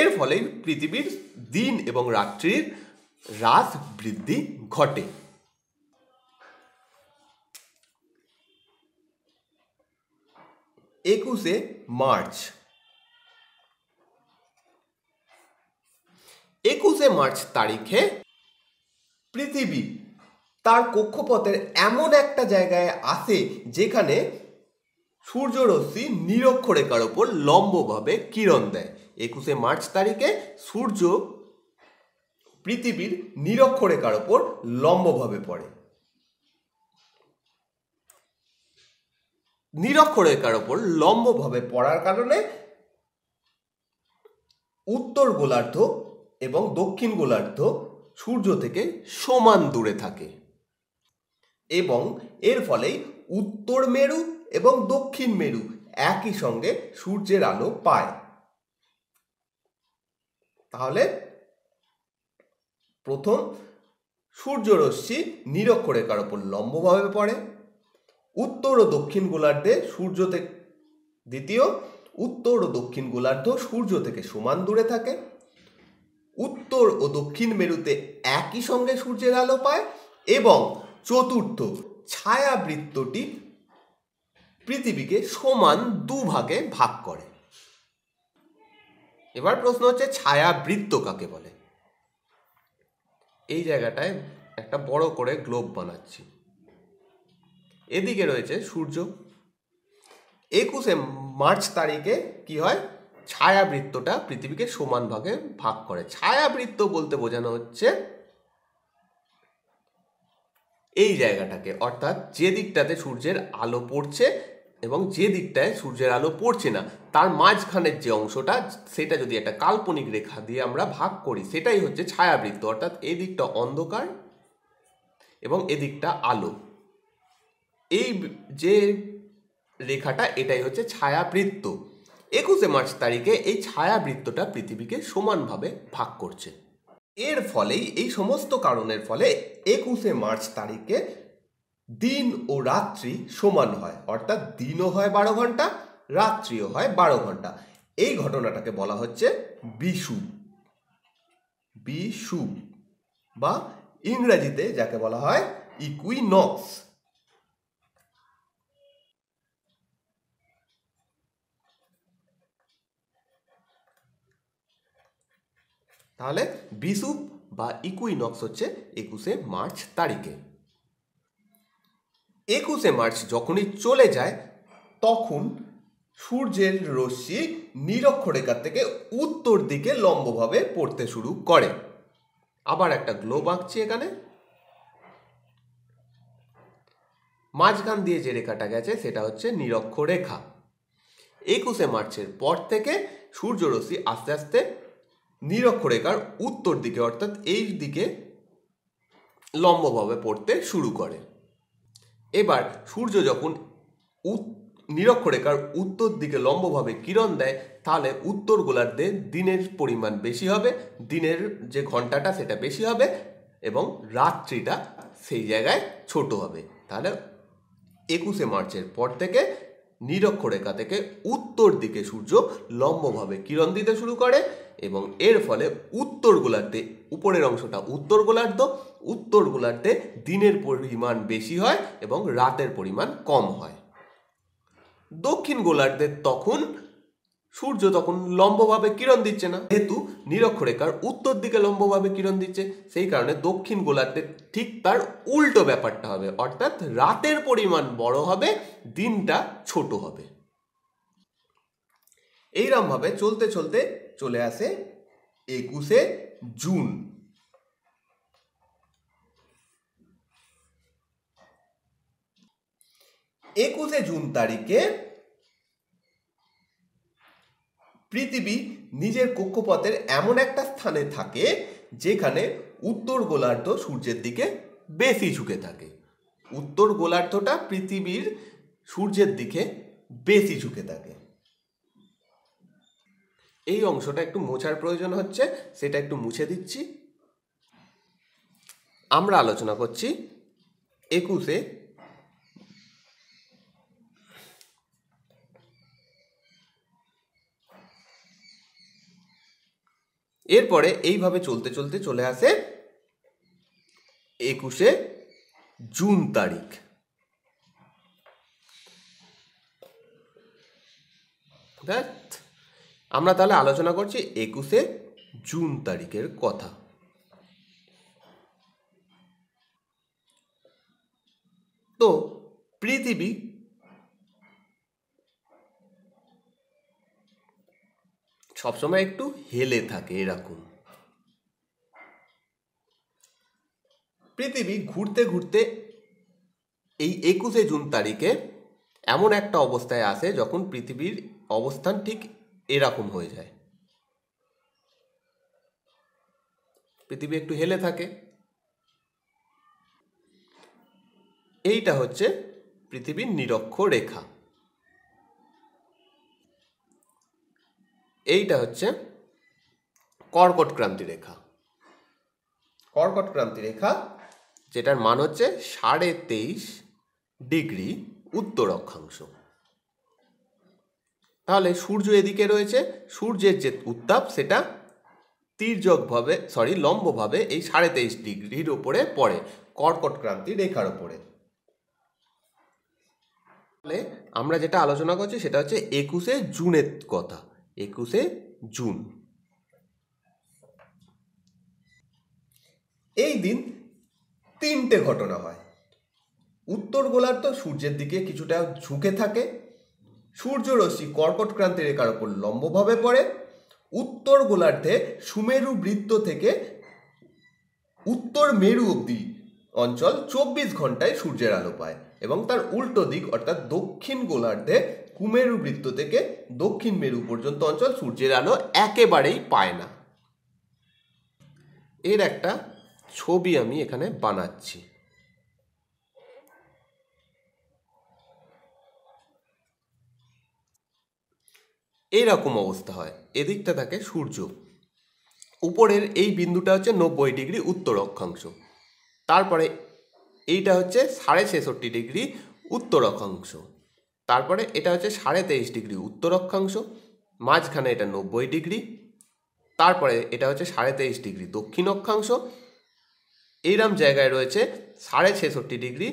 এর ফলে পৃথিবীর দিন এবং রাত্রির হ্রাস বৃদ্ধি ঘটে একুশে মার্চ একুশে মার্চ তারিখে পৃথিবী তার কক্ষপথের এমন একটা জায়গায় আসে যেখানে সূর্যরশ্মি নিরক্ষরেখার ওপর লম্বভাবে কিরণ দেয় একুশে মার্চ তারিখে সূর্য পৃথিবীর নিরক্ষরেখার ওপর লম্বভাবে পড়ে নিরক্ষরেখার ওপর লম্বভাবে পড়ার কারণে উত্তর গোলার্ধ এবং দক্ষিণ গোলার্ধ সূর্য থেকে সমান দূরে থাকে এবং এর ফলেই উত্তর মেরু এবং দক্ষিণ মেরু একই সঙ্গে সূর্যের আলো পায় তাহলে প্রথম সূর্যরশ্মি নিরক্ষরেখার ওপর লম্বভাবে পড়ে উত্তর ও দক্ষিণ গোলার্ধে সূর্য থেকে দ্বিতীয় উত্তর ও দক্ষিণ গোলার্ধ সূর্য থেকে সমান দূরে থাকে উত্তর ও দক্ষিণ মেরুতে একই সঙ্গে সূর্যের আলো পায় এবং চতুর্থ ছায়াবৃত্তটি পৃথিবীকে সমান দুভাগে ভাগ করে এবার প্রশ্ন হচ্ছে ছায়াবৃত্ত কাকে বলে এই জায়গাটায় একটা বড় করে গ্লোব বানাচ্ছি এদিকে রয়েছে সূর্য একুশে মার্চ তারিখে কি হয় ছায়াবৃত্তটা পৃথিবীকে সমান ভাগে ভাগ করে ছায়াবৃত্ত বলতে বোঝানো হচ্ছে এই জায়গাটাকে অর্থাৎ যে দিকটাতে সূর্যের আলো পড়ছে এবং যে দিকটায় সূর্যের আলো পড়ছে না তার মাঝখানের যে অংশটা সেটা যদি একটা কাল্পনিক রেখা দিয়ে আমরা ভাগ করি সেটাই হচ্ছে ছায়াবৃত্ত অর্থাৎ এই দিকটা অন্ধকার এবং এদিকটা আলো এই যে রেখাটা এটাই হচ্ছে ছায়াবৃত্ত একুশে মার্চ তারিখে এই ছায়াবৃত্তটা পৃথিবীকে সমানভাবে ভাগ করছে এর ফলেই এই সমস্ত কারণের ফলে একুশে মার্চ তারিখে দিন ও রাত্রি সমান হয় অর্থাৎ দিনও হয় বারো ঘন্টা রাত্রিও হয় বারো ঘন্টা এই ঘটনাটাকে বলা হচ্ছে বিশু বিশু বা ইংরেজিতে যাকে বলা হয় ইকুইনক্স তাহলে বিশুপ বা ইকুইনক্স হচ্ছে একুশে মার্চ তারিখে একুশে মার্চ যখনই চলে যায় তখন সূর্যের রশ্মি নিরক্ষরেখা থেকে উত্তর দিকে লম্বভাবে পড়তে শুরু করে আবার একটা গ্লোব আঁকছি এখানে মাঝখান দিয়ে যে রেখাটা গেছে সেটা হচ্ছে নিরক্ষরেখা একুশে মার্চের পর থেকে সূর্যরশ্মি আস্তে আস্তে নিরক্ষরেখার উত্তর দিকে অর্থাৎ এই দিকে লম্বভাবে পড়তে শুরু করে এবার সূর্য যখন নিরক্ষরেখার উত্তর দিকে লম্বভাবে কিরণ দেয় তাহলে উত্তর গোলার্ধে দিনের পরিমাণ বেশি হবে দিনের যে ঘন্টাটা সেটা বেশি হবে এবং রাত্রিটা সেই জায়গায় ছোট হবে তাহলে একুশে মার্চের পর থেকে নিরক্ষরেখা থেকে উত্তর দিকে সূর্য লম্বভাবে কিরণ দিতে শুরু করে এবং এর ফলে উত্তর গোলার্ধে উপরের অংশটা উত্তর গোলার্ধ উত্তর গোলার্ধে দিনের পরিমাণ বেশি হয় এবং রাতের পরিমাণ কম হয় দক্ষিণ গোলার্ধে তখন সূর্য তখন লম্বভাবে কিরণ দিচ্ছে না যেহেতু নিরক্ষরেখার উত্তর দিকে লম্বভাবে কিরণ দিচ্ছে সেই কারণে দক্ষিণ গোলার্ধে ঠিক তার উল্টো ব্যাপারটা হবে অর্থাৎ রাতের পরিমাণ বড় হবে দিনটা ছোট হবে এইরমভাবে চলতে চলতে চলে আসে একুশে জুন একুশে জুন তারিখে পৃথিবী নিজের কক্ষপথের এমন একটা স্থানে থাকে যেখানে উত্তর গোলার্ধ সূর্যের দিকে বেশি ঝুঁকে থাকে উত্তর গোলার্ধটা পৃথিবীর সূর্যের দিকে বেশি ঝুঁকে থাকে এই অংশটা একটু মোছার প্রয়োজন হচ্ছে সেটা একটু মুছে দিচ্ছি আমরা আলোচনা করছি একুশে এরপরে এইভাবে চলতে চলতে চলে আসে একুশে জুন তারিখ আমরা তাহলে আলোচনা করছি একুশে জুন তারিখের কথা তো পৃথিবী সবসময় একটু হেলে থাকে এরকম পৃথিবী ঘুরতে ঘুরতে এই একুশে জুন তারিখে এমন একটা অবস্থায় আসে যখন পৃথিবীর অবস্থান ঠিক এরকম হয়ে যায় পৃথিবী একটু হেলে থাকে এইটা হচ্ছে পৃথিবীর নিরক্ষ রেখা এইটা হচ্ছে কর্কট ক্রান্তি রেখা কর্কট ক্রান্তি রেখা যেটার মান হচ্ছে সাড়ে তেইশ ডিগ্রি উত্তর অক্ষাংশ তাহলে সূর্য এদিকে রয়েছে সূর্যের যে উত্তাপ সেটা তীর্যকভাবে সরি লম্বভাবে এই সাড়ে তেইশ ডিগ্রির ওপরে পড়ে কর্কট ক্রান্তি রেখার ওপরে তাহলে আমরা যেটা আলোচনা করছি সেটা হচ্ছে একুশে জুনের কথা একুশে জুন এই দিন তিনটে ঘটনা হয় উত্তর গোলার্ধ সূর্যের দিকে কিছুটা ঝুঁকে থাকে সূর্যরশ্মি কর্কট ক্রান্তি রেখার ওপর লম্বভাবে পড়ে উত্তর গোলার্ধে সুমেরু বৃত্ত থেকে উত্তর মেরু অবধি অঞ্চল চব্বিশ ঘন্টায় সূর্যের আলো পায় এবং তার উল্টো দিক অর্থাৎ দক্ষিণ গোলার্ধে কুমেরু বৃত্ত থেকে দক্ষিণ মেরু পর্যন্ত অঞ্চল সূর্যের আলো একেবারেই পায় না এর একটা ছবি আমি এখানে বানাচ্ছি এইরকম অবস্থা হয় এদিকটা থাকে সূর্য উপরের এই বিন্দুটা হচ্ছে নব্বই ডিগ্রি উত্তর অক্ষাংশ তারপরে এইটা হচ্ছে সাড়ে ছেষট্টি ডিগ্রি উত্তর অক্ষাংশ তারপরে এটা হচ্ছে সাড়ে তেইশ ডিগ্রি উত্তর অক্ষাংশ মাঝখানে এটা নব্বই ডিগ্রি তারপরে এটা হচ্ছে সাড়ে তেইশ ডিগ্রি দক্ষিণ অক্ষাংশ এইরম জায়গায় রয়েছে সাড়ে ছেষট্টি ডিগ্রি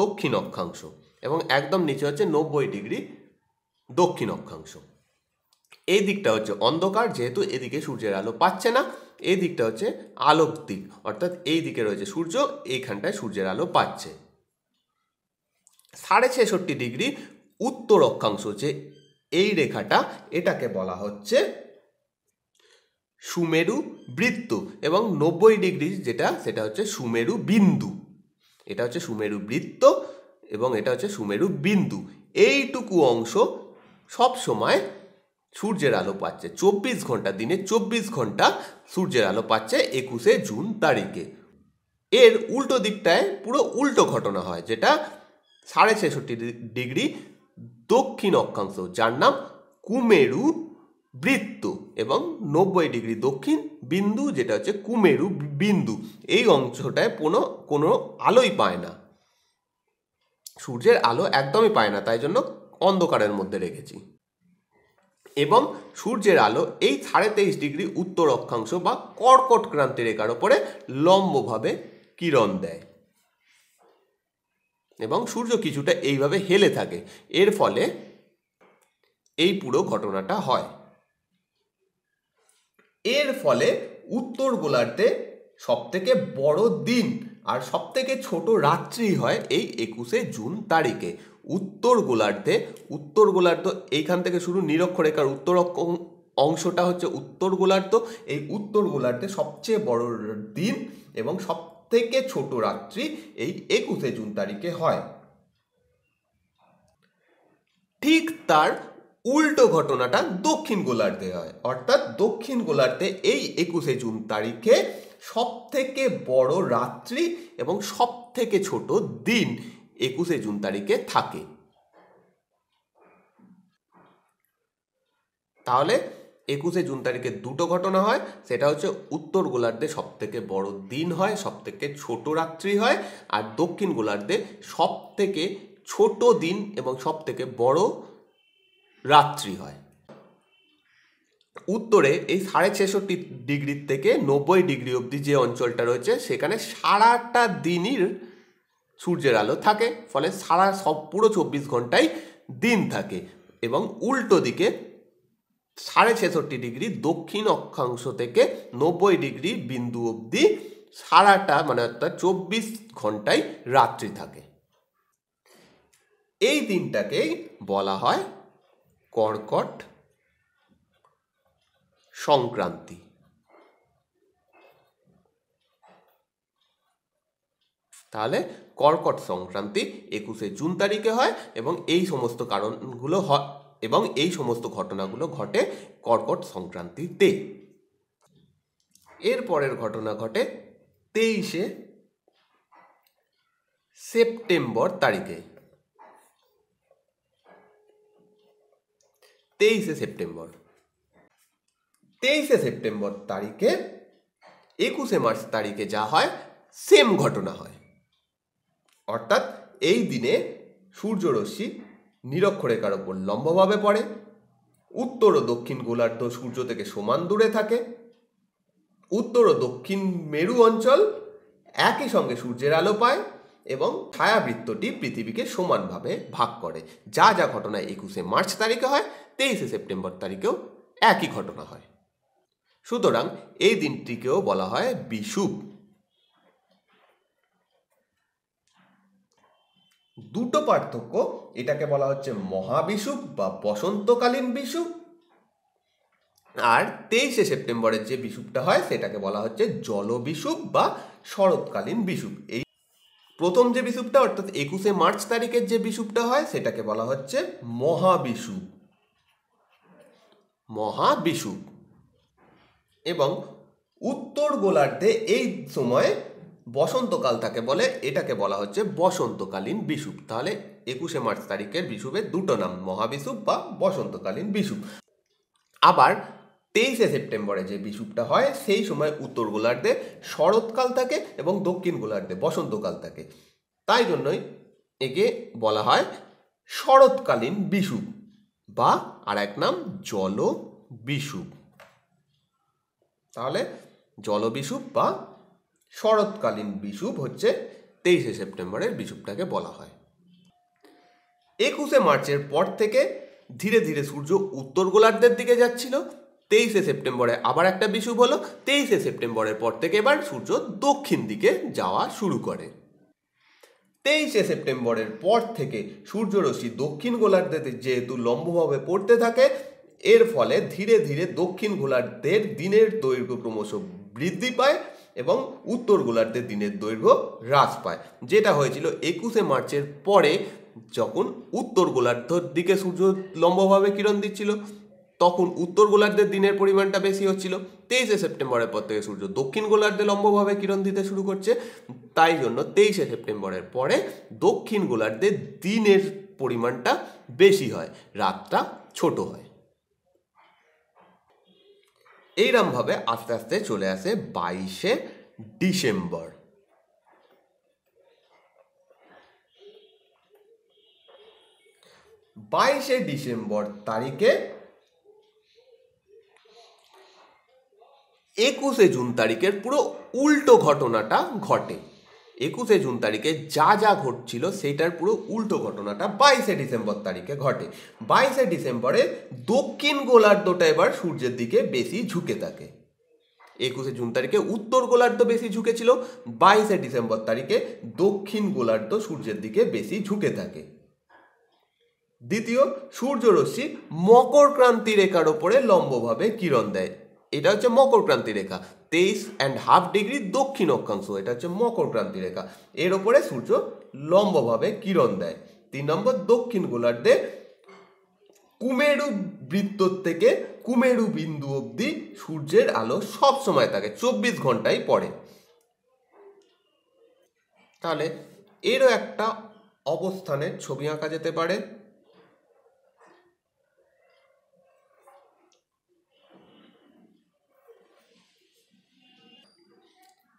দক্ষিণ অক্ষাংশ এবং একদম নিচে হচ্ছে নব্বই ডিগ্রি দক্ষিণ অক্ষাংশ এই দিকটা হচ্ছে অন্ধকার যেহেতু এদিকে সূর্যের আলো পাচ্ছে না এই দিকটা হচ্ছে আলোক দিক অর্থাৎ এই দিকে রয়েছে সূর্য এইখানটায় সূর্যের আলো পাচ্ছে সাড়ে ছেষট্টি ডিগ্রি উত্তর অক্ষাংশ যে এই রেখাটা এটাকে বলা হচ্ছে সুমেরু বৃত্ত এবং নব্বই ডিগ্রি যেটা সেটা হচ্ছে সুমেরু বিন্দু এটা হচ্ছে সুমেরু বৃত্ত এবং এটা হচ্ছে সুমেরু বিন্দু এইটুকু অংশ সব সময় সূর্যের আলো পাচ্ছে চব্বিশ ঘন্টা দিনে চব্বিশ ঘন্টা সূর্যের আলো পাচ্ছে একুশে জুন তারিখে এর উল্টো দিকটায় পুরো উল্টো ঘটনা হয় যেটা সাড়ে ছেষট্টি ডিগ্রি দক্ষিণ অক্ষাংশ যার নাম কুমেরু বৃত্ত এবং নব্বই ডিগ্রি দক্ষিণ বিন্দু যেটা হচ্ছে কুমেরু বিন্দু এই অংশটায় কোনো কোনো আলোই পায় না সূর্যের আলো একদমই পায় না তাই জন্য অন্ধকারের মধ্যে রেখেছি এবং সূর্যের আলো এই সাড়ে তেইশ ডিগ্রি উত্তর অক্ষাংশ বা কর্কট ক্রান্তি রেখার ওপরে লম্বভাবে কিরণ দেয় এবং সূর্য কিছুটা এইভাবে হেলে থাকে এর ফলে এই পুরো ঘটনাটা হয় এর ফলে উত্তর গোলার্ধে সবথেকে বড় দিন আর সব থেকে ছোট রাত্রি হয় এই একুশে জুন তারিখে উত্তর গোলার্ধে উত্তর গোলার্ধ এইখান থেকে শুরু নিরক্ষরেখার উত্তর অংশটা হচ্ছে উত্তর গোলার্ধ এই উত্তর গোলার্ধে সবচেয়ে বড় দিন এবং সব থেকে ছোট রাত্রি এই একুশে জুন তারিখে হয় ঠিক তার উল্টো ঘটনাটা দক্ষিণ গোলার্ধে হয় অর্থাৎ দক্ষিণ গোলার্ধে এই একুশে জুন তারিখে সব থেকে বড় রাত্রি এবং সব থেকে ছোট দিন একুশে জুন তারিখে থাকে তাহলে একুশে জুন তারিখে দুটো ঘটনা হয় সেটা হচ্ছে উত্তর গোলার্ধে সবথেকে বড় দিন হয় সবথেকে ছোট রাত্রি হয় আর দক্ষিণ গোলার্ধে সবথেকে ছোট দিন এবং সবথেকে বড় রাত্রি হয় উত্তরে এই সাড়ে ছেষট্টি ডিগ্রির থেকে নব্বই ডিগ্রি অবধি যে অঞ্চলটা রয়েছে সেখানে সারাটা দিনই সূর্যের আলো থাকে ফলে সারা সব পুরো চব্বিশ ঘন্টাই দিন থাকে এবং উল্টো দিকে সাড়ে ছেষট্টি ডিগ্রি দক্ষিণ অক্ষাংশ থেকে নব্বই ডিগ্রি বিন্দু অবধি সারাটা মানে অর্থাৎ চব্বিশ ঘন্টায় রাত্রি থাকে এই দিনটাকেই বলা হয় কর্কট সংক্রান্তি তাহলে কর্কট সংক্রান্তি একুশে জুন তারিখে হয় এবং এই সমস্ত কারণগুলো হয় এবং এই সমস্ত ঘটনাগুলো ঘটে কর্কট সংক্রান্তিতে এরপরের ঘটনা ঘটে তেইশে সেপ্টেম্বর তারিখে তেইশে সেপ্টেম্বর তেইশে সেপ্টেম্বর তারিখে একুশে মার্চ তারিখে যা হয় সেম ঘটনা হয় অর্থাৎ এই দিনে সূর্যরশ্মি নিরক্ষরেখার ওপর লম্বভাবে পড়ে উত্তর ও দক্ষিণ গোলার্ধ সূর্য থেকে সমান দূরে থাকে উত্তর ও দক্ষিণ মেরু অঞ্চল একই সঙ্গে সূর্যের আলো পায় এবং ছায়াবৃত্তটি পৃথিবীকে সমানভাবে ভাগ করে যা যা ঘটনা একুশে মার্চ তারিখে হয় তেইশে সেপ্টেম্বর তারিখেও একই ঘটনা হয় সুতরাং এই দিনটিকেও বলা হয় বিশুভ দুটো পার্থক্য এটাকে বলা হচ্ছে মহাবিষুব বা বসন্তকালীন বিষুব আর তেইশে সেপ্টেম্বরের যে বিষুবটা হয় সেটাকে বলা হচ্ছে জলবিষুব বা শরৎকালীন বিষুব এই প্রথম যে বিষুবটা অর্থাৎ একুশে মার্চ তারিখের যে বিষুবটা হয় সেটাকে বলা হচ্ছে মহাবিষুব মহাবিষুব এবং উত্তর গোলার্ধে এই সময় বসন্তকাল তাকে বলে এটাকে বলা হচ্ছে বসন্তকালীন বিষুব তাহলে একুশে মার্চ তারিখের বিষুবের দুটো নাম মহাবিষুব বা বসন্তকালীন বিষুব আবার তেইশে সেপ্টেম্বরে যে বিষুবটা হয় সেই সময় উত্তর গোলার্ধে শরৎকাল থাকে এবং দক্ষিণ গোলার্ধে বসন্তকাল থাকে তাই জন্যই একে বলা হয় শরৎকালীন বিষুব বা আর এক নাম জল বিষুপ তাহলে জলবিষুব বা শরৎকালীন বিষুব হচ্ছে তেইশে সেপ্টেম্বরের বিষুবটাকে বলা হয় একুশে মার্চের পর থেকে ধীরে ধীরে সূর্য উত্তর গোলার্ধের দিকে যাচ্ছিল তেইশে সেপ্টেম্বরে আবার একটা বিষুব হলো তেইশে সেপ্টেম্বরের পর থেকে এবার সূর্য দক্ষিণ দিকে যাওয়া শুরু করে তেইশে সেপ্টেম্বরের পর থেকে সূর্যরশ্মি দক্ষিণ গোলার্ধে যেহেতু লম্বভাবে পড়তে থাকে এর ফলে ধীরে ধীরে দক্ষিণ গোলার্ধের দিনের দৈর্ঘ্য ক্রমশ বৃদ্ধি পায় এবং উত্তর গোলার্ধে দিনের দৈর্ঘ্য হ্রাস পায় যেটা হয়েছিল একুশে মার্চের পরে যখন উত্তর গোলার্ধর দিকে সূর্য লম্বভাবে কিরণ দিচ্ছিল তখন উত্তর গোলার্ধের দিনের পরিমাণটা বেশি হচ্ছিল তেইশে সেপ্টেম্বরের পর থেকে সূর্য দক্ষিণ গোলার্ধে লম্বভাবে কিরণ দিতে শুরু করছে তাই জন্য তেইশে সেপ্টেম্বরের পরে দক্ষিণ গোলার্ধে দিনের পরিমাণটা বেশি হয় রাতটা ছোট হয় এইরমভাবে আস্তে আস্তে চলে আসে বাইশে ডিসেম্বর বাইশে ডিসেম্বর তারিখে একুশে জুন তারিখের পুরো উল্টো ঘটনাটা ঘটে একুশে জুন তারিখে যা যা ঘটছিল সেটার পুরো উল্টো ঘটনাটা বাইশে ডিসেম্বর তারিখে ঘটে বাইশে ডিসেম্বরে দক্ষিণ গোলার্ধটা এবার সূর্যের দিকে বেশি ঝুঁকে থাকে একুশে জুন তারিখে উত্তর গোলার্ধ বেশি ঝুঁকেছিল বাইশে ডিসেম্বর তারিখে দক্ষিণ গোলার্ধ সূর্যের দিকে বেশি ঝুঁকে থাকে দ্বিতীয় সূর্যরশ্মি মকর ক্রান্তি রেখার ওপরে লম্বভাবে কিরণ দেয় এটা হচ্ছে মকর ক্রান্তি রেখা তেইশ অ্যান্ড হাফ ডিগ্রি দক্ষিণ অক্ষাংশ এটা হচ্ছে মকর ক্রান্তি রেখা এর ওপরে সূর্য লম্বভাবে কিরণ দেয় তিন নম্বর দক্ষিণ গোলার্ধে কুমেরু বৃত্ত থেকে কুমেরু বিন্দু অবধি সূর্যের আলো সব সময় থাকে চব্বিশ ঘন্টাই পড়ে তাহলে এরও একটা অবস্থানের ছবি আঁকা যেতে পারে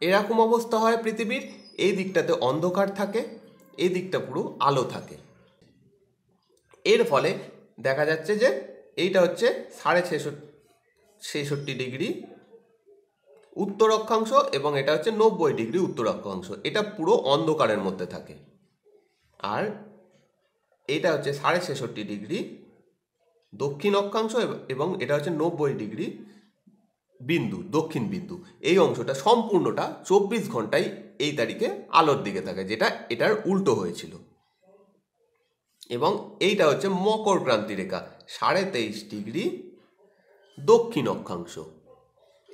এরকম অবস্থা হয় পৃথিবীর এই দিকটাতে অন্ধকার থাকে এই দিকটা পুরো আলো থাকে এর ফলে দেখা যাচ্ছে যে এইটা হচ্ছে সাড়ে ছেষট্টি ছেষট্টি ডিগ্রি উত্তর অক্ষাংশ এবং এটা হচ্ছে নব্বই ডিগ্রি উত্তর অক্ষাংশ এটা পুরো অন্ধকারের মধ্যে থাকে আর এটা হচ্ছে সাড়ে ছেষট্টি ডিগ্রি দক্ষিণ অক্ষাংশ এবং এটা হচ্ছে নব্বই ডিগ্রি বিন্দু দক্ষিণ বিন্দু এই অংশটা সম্পূর্ণটা চব্বিশ ঘন্টায় এই তারিখে আলোর দিকে থাকে যেটা এটার উল্টো হয়েছিল এবং এইটা হচ্ছে মকর ক্রান্তি রেখা সাড়ে তেইশ ডিগ্রি দক্ষিণ অক্ষাংশ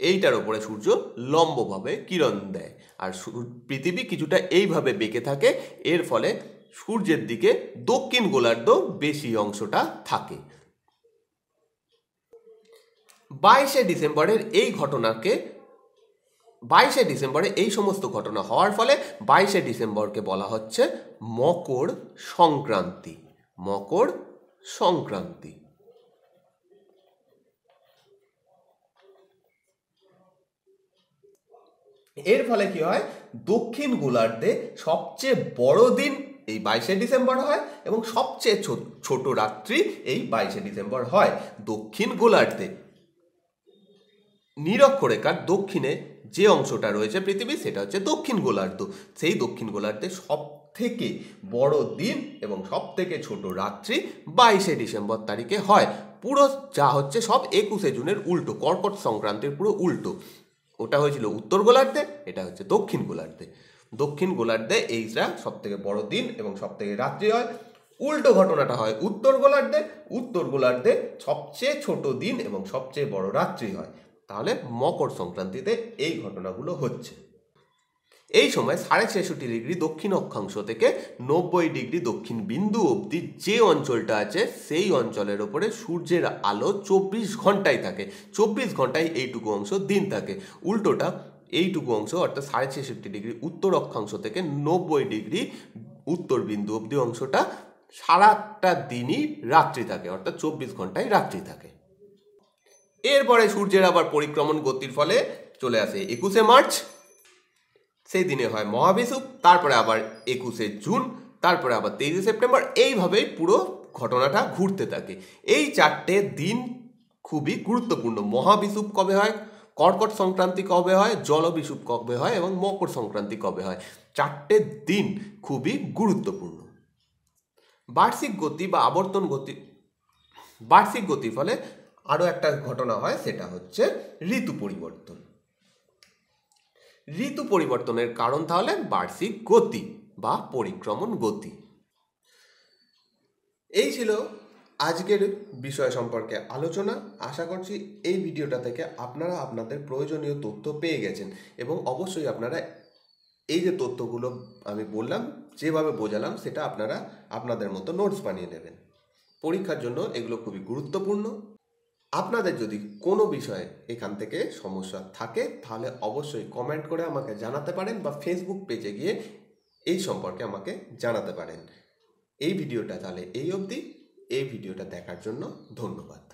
এইটার ওপরে সূর্য লম্বভাবে কিরণ দেয় আর পৃথিবী কিছুটা এইভাবে বেঁকে থাকে এর ফলে সূর্যের দিকে দক্ষিণ গোলার্ধ বেশি অংশটা থাকে বাইশে ডিসেম্বরের এই ঘটনাকে বাইশে ডিসেম্বরে এই সমস্ত ঘটনা হওয়ার ফলে বাইশে ডিসেম্বরকে বলা হচ্ছে মকর সংক্রান্তি মকর সংক্রান্তি এর ফলে কি হয় দক্ষিণ গোলার্ধে সবচেয়ে বড় দিন এই বাইশে ডিসেম্বর হয় এবং সবচেয়ে ছোট রাত্রি এই বাইশে ডিসেম্বর হয় দক্ষিণ গোলার্ধে নিরক্ষরেখার দক্ষিণে যে অংশটা রয়েছে পৃথিবী সেটা হচ্ছে দক্ষিণ গোলার্ধ সেই দক্ষিণ গোলার্ধে সব থেকে বড় দিন এবং সব থেকে ছোট রাত্রি বাইশে ডিসেম্বর তারিখে হয় পুরো যা হচ্ছে সব একুশে জুনের উল্টো কর্কট সংক্রান্তির পুরো উল্টো ওটা হয়েছিল উত্তর গোলার্ধে এটা হচ্ছে দক্ষিণ গোলার্ধে দক্ষিণ গোলার্ধে এইটা সব থেকে বড় দিন এবং সব থেকে রাত্রি হয় উল্টো ঘটনাটা হয় উত্তর গোলার্ধে উত্তর গোলার্ধে সবচেয়ে ছোট দিন এবং সবচেয়ে বড় রাত্রি হয় তাহলে মকর সংক্রান্তিতে এই ঘটনাগুলো হচ্ছে এই সময় সাড়ে ছেষট্টি ডিগ্রি দক্ষিণ অক্ষাংশ থেকে নব্বই ডিগ্রি দক্ষিণ বিন্দু অবধি যে অঞ্চলটা আছে সেই অঞ্চলের ওপরে সূর্যের আলো চব্বিশ ঘন্টায় থাকে চব্বিশ ঘন্টায় এইটুকু অংশ দিন থাকে উল্টোটা এইটুকু অংশ অর্থাৎ সাড়ে ছেষট্টি ডিগ্রি উত্তর অক্ষাংশ থেকে নব্বই ডিগ্রি উত্তর বিন্দু অবধি অংশটা সারাটা দিনই রাত্রি থাকে অর্থাৎ চব্বিশ ঘন্টায় রাত্রি থাকে এরপরে সূর্যের আবার পরিক্রমণ গতির ফলে চলে আসে একুশে মার্চ সেই দিনে হয় মহাবিষুব তারপরে আবার একুশে জুন তারপরে আবার তেইশে সেপ্টেম্বর এইভাবেই পুরো ঘটনাটা ঘুরতে থাকে এই চারটে দিন খুবই গুরুত্বপূর্ণ মহাবিষুব কবে হয় কর্কট সংক্রান্তি কবে হয় জলবিষুব কবে হয় এবং মকর সংক্রান্তি কবে হয় চারটে দিন খুবই গুরুত্বপূর্ণ বার্ষিক গতি বা আবর্তন গতি বার্ষিক গতির ফলে আরও একটা ঘটনা হয় সেটা হচ্ছে ঋতু পরিবর্তন ঋতু পরিবর্তনের কারণ তাহলে বার্ষিক গতি বা পরিক্রমণ গতি এই ছিল আজকের বিষয় সম্পর্কে আলোচনা আশা করছি এই ভিডিওটা থেকে আপনারা আপনাদের প্রয়োজনীয় তথ্য পেয়ে গেছেন এবং অবশ্যই আপনারা এই যে তথ্যগুলো আমি বললাম যেভাবে বোঝালাম সেটা আপনারা আপনাদের মতো নোটস বানিয়ে নেবেন পরীক্ষার জন্য এগুলো খুবই গুরুত্বপূর্ণ আপনাদের যদি কোনো বিষয়ে এখান থেকে সমস্যা থাকে তাহলে অবশ্যই কমেন্ট করে আমাকে জানাতে পারেন বা ফেসবুক পেজে গিয়ে এই সম্পর্কে আমাকে জানাতে পারেন এই ভিডিওটা তাহলে এই অবধি এই ভিডিওটা দেখার জন্য ধন্যবাদ